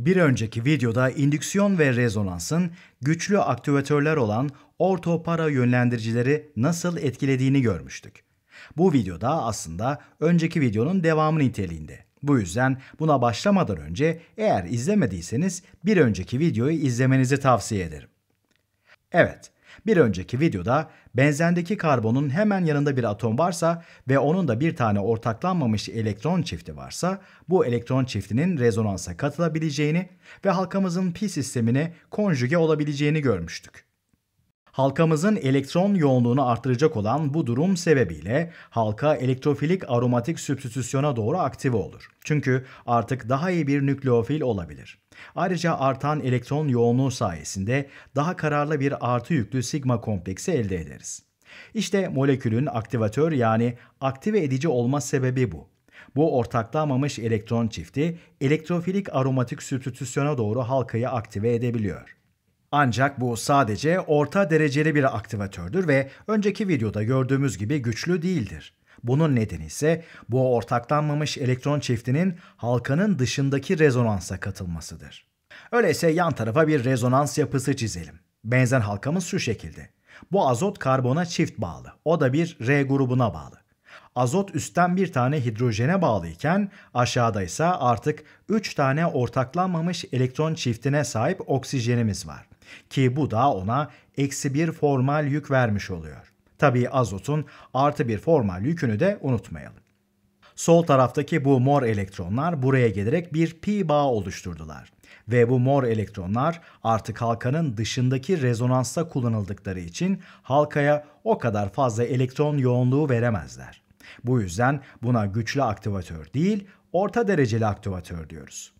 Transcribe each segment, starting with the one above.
Bir önceki videoda indüksiyon ve rezonansın güçlü aktivatörler olan orto-para yönlendiricileri nasıl etkilediğini görmüştük. Bu videoda aslında önceki videonun devamı niteliğinde. Bu yüzden buna başlamadan önce eğer izlemediyseniz bir önceki videoyu izlemenizi tavsiye ederim. Evet, bir önceki videoda benzendeki karbonun hemen yanında bir atom varsa ve onun da bir tane ortaklanmamış elektron çifti varsa bu elektron çiftinin rezonansa katılabileceğini ve halkamızın pi sistemine konjüge olabileceğini görmüştük. Halkamızın elektron yoğunluğunu artıracak olan bu durum sebebiyle halka elektrofilik aromatik substitüsyona doğru aktive olur. Çünkü artık daha iyi bir nükleofil olabilir. Ayrıca artan elektron yoğunluğu sayesinde daha kararlı bir artı yüklü sigma kompleksi elde ederiz. İşte molekülün aktivatör yani aktive edici olma sebebi bu. Bu ortaklanmamış elektron çifti elektrofilik aromatik sübstitüsyona doğru halkayı aktive edebiliyor. Ancak bu sadece orta dereceli bir aktivatördür ve önceki videoda gördüğümüz gibi güçlü değildir. Bunun nedeni ise bu ortaklanmamış elektron çiftinin halkanın dışındaki rezonansa katılmasıdır. Öyleyse yan tarafa bir rezonans yapısı çizelim. Benzen halkamız şu şekilde. Bu azot karbona çift bağlı. O da bir R grubuna bağlı. Azot üstten bir tane hidrojene bağlıyken aşağıda ise artık 3 tane ortaklanmamış elektron çiftine sahip oksijenimiz var. Ki bu da ona eksi bir formal yük vermiş oluyor. Tabii azotun artı bir formal yükünü de unutmayalım. Sol taraftaki bu mor elektronlar buraya gelerek bir pi bağ oluşturdular. Ve bu mor elektronlar artık halkanın dışındaki rezonansta kullanıldıkları için halkaya o kadar fazla elektron yoğunluğu veremezler. Bu yüzden buna güçlü aktivatör değil, orta dereceli aktivatör diyoruz.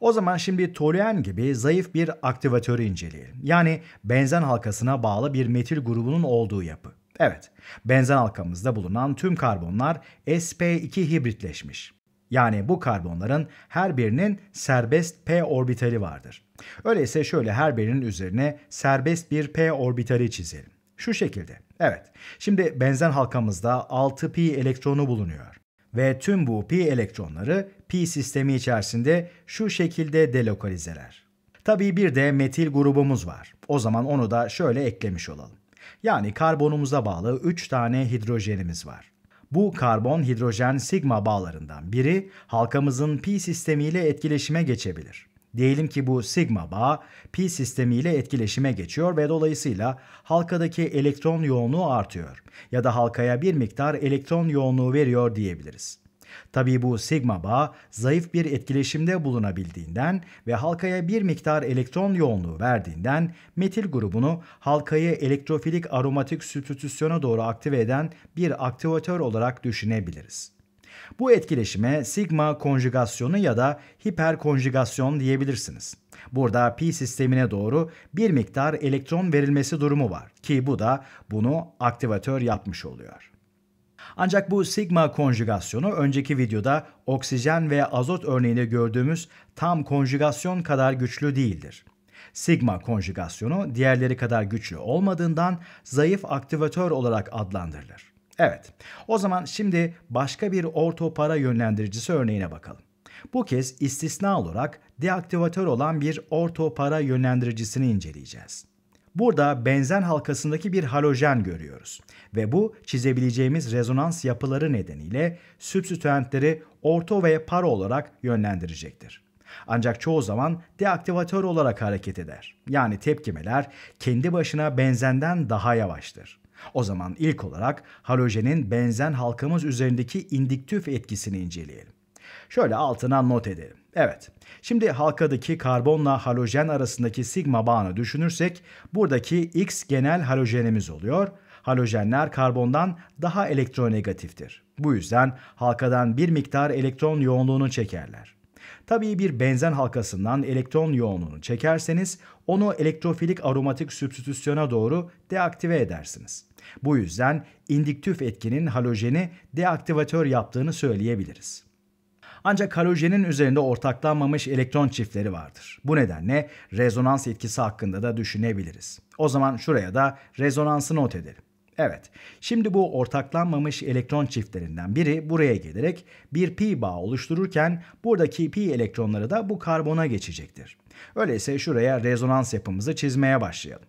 O zaman şimdi toluen gibi zayıf bir aktivatörü inceleyelim. Yani benzen halkasına bağlı bir metil grubunun olduğu yapı. Evet, benzen halkamızda bulunan tüm karbonlar sp2 hibritleşmiş. Yani bu karbonların her birinin serbest p orbitali vardır. Öyleyse şöyle her birinin üzerine serbest bir p orbitali çizelim. Şu şekilde. Evet. Şimdi benzen halkamızda 6 pi elektronu bulunuyor ve tüm bu pi elektronları pi sistemi içerisinde şu şekilde delokalizeler. Tabii bir de metil grubumuz var. O zaman onu da şöyle eklemiş olalım. Yani karbonumuza bağlı 3 tane hidrojenimiz var. Bu karbon hidrojen sigma bağlarından biri halkamızın pi sistemiyle etkileşime geçebilir. Diyelim ki bu sigma bağ pi sistemiyle etkileşime geçiyor ve dolayısıyla halkadaki elektron yoğunluğu artıyor ya da halkaya bir miktar elektron yoğunluğu veriyor diyebiliriz. Tabii bu sigma bağ zayıf bir etkileşimde bulunabildiğinden ve halkaya bir miktar elektron yoğunluğu verdiğinden metil grubunu halkayı elektrofilik aromatik substitüsyona doğru aktive eden bir aktivatör olarak düşünebiliriz. Bu etkileşime sigma konjugasyonu ya da hiperkonjugasyon diyebilirsiniz. Burada pi sistemine doğru bir miktar elektron verilmesi durumu var ki bu da bunu aktivatör yapmış oluyor. Ancak bu sigma konjugasyonu önceki videoda oksijen ve azot örneğinde gördüğümüz tam konjugasyon kadar güçlü değildir. Sigma konjugasyonu diğerleri kadar güçlü olmadığından zayıf aktivatör olarak adlandırılır. Evet, o zaman şimdi başka bir orto para yönlendiricisi örneğine bakalım. Bu kez istisna olarak deaktivatör olan bir orto para yönlendiricisini inceleyeceğiz. Burada benzen halkasındaki bir halojen görüyoruz ve bu çizebileceğimiz rezonans yapıları nedeniyle sübstitüentleri orto ve para olarak yönlendirecektir. Ancak çoğu zaman deaktivatör olarak hareket eder. Yani tepkimeler kendi başına benzenden daha yavaştır. O zaman ilk olarak halojenin benzen halkamız üzerindeki indiktif etkisini inceleyelim. Şöyle altına not edelim. Evet. Şimdi halkadaki karbonla halojen arasındaki sigma bağını düşünürsek buradaki X genel halojenimiz oluyor. Halojenler karbondan daha elektronegatiftir. Bu yüzden halkadan bir miktar elektron yoğunluğunu çekerler. Tabii bir benzen halkasından elektron yoğunluğunu çekerseniz onu elektrofilik aromatik substitüsyona doğru deaktive edersiniz. Bu yüzden indüktif etkinin halojeni deaktivatör yaptığını söyleyebiliriz. Ancak halojenin üzerinde ortaklanmamış elektron çiftleri vardır. Bu nedenle rezonans etkisi hakkında da düşünebiliriz. O zaman şuraya da rezonansı not edelim. Evet, şimdi bu ortaklanmamış elektron çiftlerinden biri buraya gelerek bir pi bağ oluştururken buradaki pi elektronları da bu karbona geçecektir. Öyleyse şuraya rezonans yapımızı çizmeye başlayalım.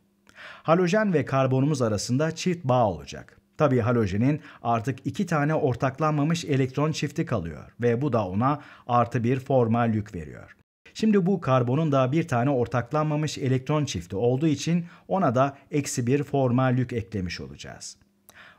Halojen ve karbonumuz arasında çift bağ olacak. Tabii halojenin artık iki tane ortaklanmamış elektron çifti kalıyor ve bu da ona artı bir formal yük veriyor. Şimdi bu karbonun da bir tane ortaklanmamış elektron çifti olduğu için ona da eksi bir formal yük eklemiş olacağız.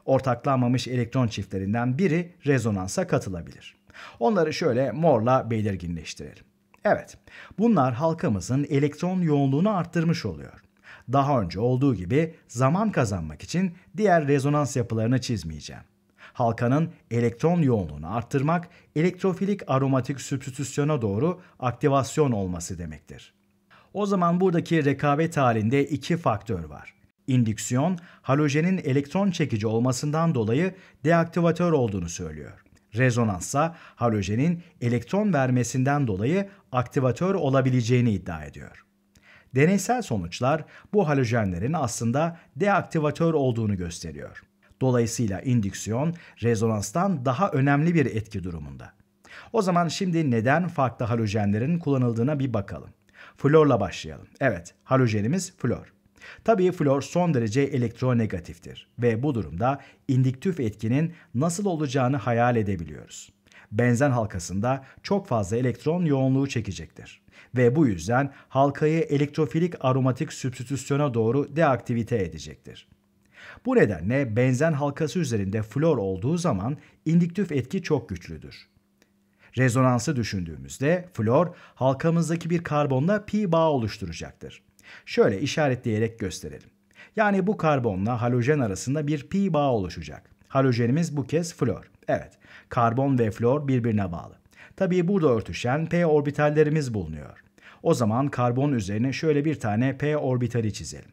Ortaklanmamış elektron çiftlerinden biri rezonansa katılabilir. Onları şöyle morla belirginleştirelim. Evet, bunlar halkamızın elektron yoğunluğunu arttırmış oluyor daha önce olduğu gibi zaman kazanmak için diğer rezonans yapılarını çizmeyeceğim. Halkanın elektron yoğunluğunu arttırmak, elektrofilik aromatik sübstitüsyona doğru aktivasyon olması demektir. O zaman buradaki rekabet halinde iki faktör var. İndüksiyon, halojenin elektron çekici olmasından dolayı deaktivatör olduğunu söylüyor. Rezonansa halojenin elektron vermesinden dolayı aktivatör olabileceğini iddia ediyor. Deneysel sonuçlar bu halojenlerin aslında deaktivatör olduğunu gösteriyor. Dolayısıyla indüksiyon rezonanstan daha önemli bir etki durumunda. O zaman şimdi neden farklı halojenlerin kullanıldığına bir bakalım. Florla başlayalım. Evet, halojenimiz flor. Tabii flor son derece elektronegatiftir ve bu durumda indüktif etkinin nasıl olacağını hayal edebiliyoruz benzen halkasında çok fazla elektron yoğunluğu çekecektir ve bu yüzden halkayı elektrofilik aromatik sübstitüsyona doğru deaktivite edecektir. Bu nedenle benzen halkası üzerinde flor olduğu zaman indüktif etki çok güçlüdür. Rezonansı düşündüğümüzde flor halkamızdaki bir karbonla pi bağ oluşturacaktır. Şöyle işaretleyerek gösterelim. Yani bu karbonla halojen arasında bir pi bağ oluşacak. Halojenimiz bu kez flor. Evet, karbon ve flor birbirine bağlı. Tabii burada örtüşen p orbitallerimiz bulunuyor. O zaman karbon üzerine şöyle bir tane p orbitali çizelim.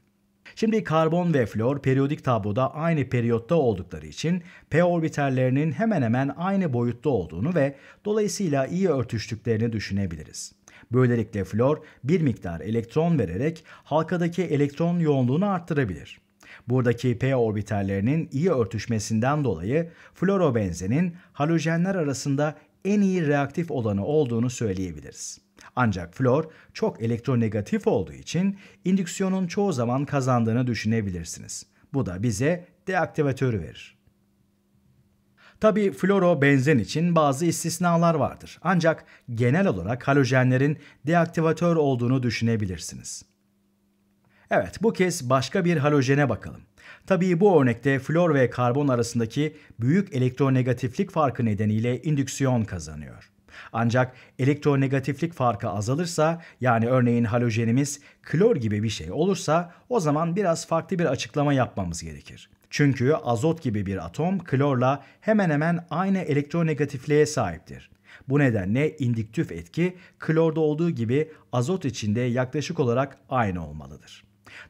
Şimdi karbon ve flor periyodik tabloda aynı periyotta oldukları için p orbitallerinin hemen hemen aynı boyutta olduğunu ve dolayısıyla iyi örtüştüklerini düşünebiliriz. Böylelikle flor bir miktar elektron vererek halkadaki elektron yoğunluğunu arttırabilir. Buradaki p orbitallerinin iyi örtüşmesinden dolayı florobenzenin halojenler arasında en iyi reaktif olanı olduğunu söyleyebiliriz. Ancak flor çok elektronegatif olduğu için indüksiyonun çoğu zaman kazandığını düşünebilirsiniz. Bu da bize deaktivatörü verir. Tabi floro benzen için bazı istisnalar vardır. Ancak genel olarak halojenlerin deaktivatör olduğunu düşünebilirsiniz. Evet bu kez başka bir halojene bakalım. Tabii bu örnekte flor ve karbon arasındaki büyük elektronegatiflik farkı nedeniyle indüksiyon kazanıyor. Ancak elektronegatiflik farkı azalırsa yani örneğin halojenimiz klor gibi bir şey olursa o zaman biraz farklı bir açıklama yapmamız gerekir. Çünkü azot gibi bir atom klorla hemen hemen aynı elektronegatifliğe sahiptir. Bu nedenle indüktif etki klorda olduğu gibi azot içinde yaklaşık olarak aynı olmalıdır.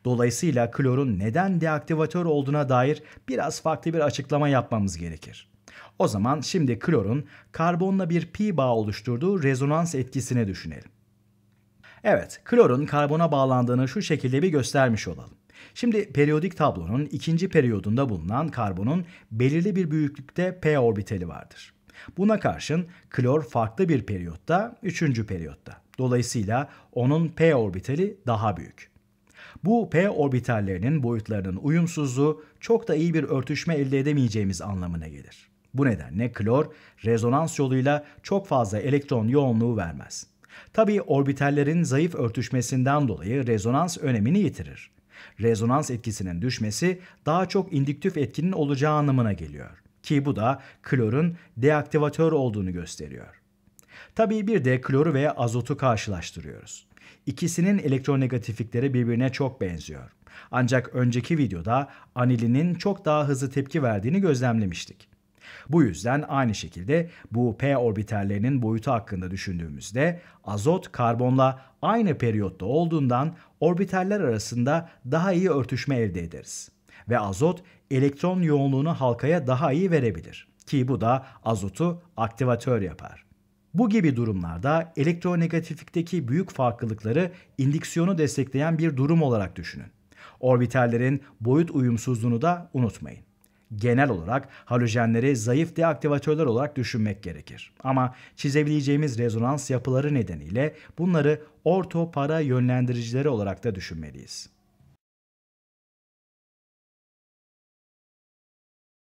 Dolayısıyla klorun neden deaktivatör olduğuna dair biraz farklı bir açıklama yapmamız gerekir. O zaman şimdi klorun karbonla bir pi bağ oluşturduğu rezonans etkisini düşünelim. Evet, klorun karbona bağlandığını şu şekilde bir göstermiş olalım. Şimdi periyodik tablonun ikinci periyodunda bulunan karbonun belirli bir büyüklükte p orbiteli vardır. Buna karşın klor farklı bir periyotta, üçüncü periyotta. Dolayısıyla onun p orbiteli daha büyük. Bu p orbitallerinin boyutlarının uyumsuzluğu çok da iyi bir örtüşme elde edemeyeceğimiz anlamına gelir. Bu nedenle klor rezonans yoluyla çok fazla elektron yoğunluğu vermez. Tabii orbitallerin zayıf örtüşmesinden dolayı rezonans önemini yitirir. Rezonans etkisinin düşmesi daha çok indüktif etkinin olacağı anlamına geliyor ki bu da klorun deaktivatör olduğunu gösteriyor. Tabii bir de kloru ve azotu karşılaştırıyoruz. İkisinin elektronegatiflikleri birbirine çok benziyor. Ancak önceki videoda anilinin çok daha hızlı tepki verdiğini gözlemlemiştik. Bu yüzden aynı şekilde bu p orbiterlerinin boyutu hakkında düşündüğümüzde azot karbonla aynı periyotta olduğundan orbiterler arasında daha iyi örtüşme elde ederiz. Ve azot elektron yoğunluğunu halkaya daha iyi verebilir ki bu da azotu aktivatör yapar. Bu gibi durumlarda elektronegatiflikteki büyük farklılıkları indiksiyonu destekleyen bir durum olarak düşünün. Orbitallerin boyut uyumsuzluğunu da unutmayın. Genel olarak halojenleri zayıf deaktivatörler olarak düşünmek gerekir. Ama çizebileceğimiz rezonans yapıları nedeniyle bunları orto para yönlendiricileri olarak da düşünmeliyiz.